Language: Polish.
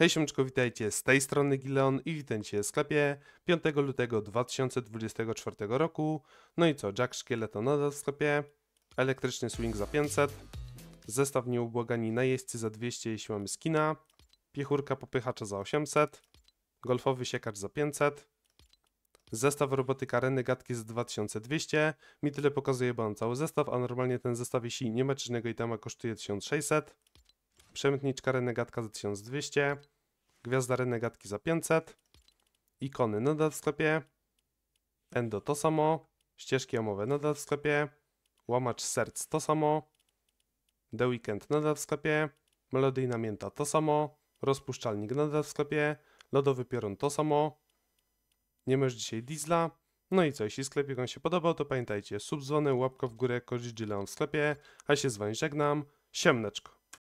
Hej siemczko, witajcie z tej strony Gileon i witajcie w sklepie 5 lutego 2024 roku. No i co, Jack Szkieleton nadal w sklepie, elektryczny swing za 500, zestaw nieubłagani najeźdźcy za 200 jeśli mamy skina, piechurka popychacza za 800, golfowy siekacz za 500, zestaw robotyka renegatki za 2200, mi tyle pokazuje, bo on cały zestaw, a normalnie ten zestaw jeśli nie ma czynnego itema kosztuje 1600, Przemytniczka renegatka za 1200, gwiazda renegatki za 500, ikony nadal w sklepie, endo to samo, ścieżki omowe nadal w sklepie, łamacz serc to samo, The Weekend nadal w sklepie, melodyjna mięta to samo, rozpuszczalnik nadal w sklepie, lodowy piorun to samo, nie masz dzisiaj diesla, no i co, jeśli sklepik Wam się podobał, to pamiętajcie, sub dzwony, łapka w górę, korzyść w sklepie, a się z Wami żegnam, siemneczko.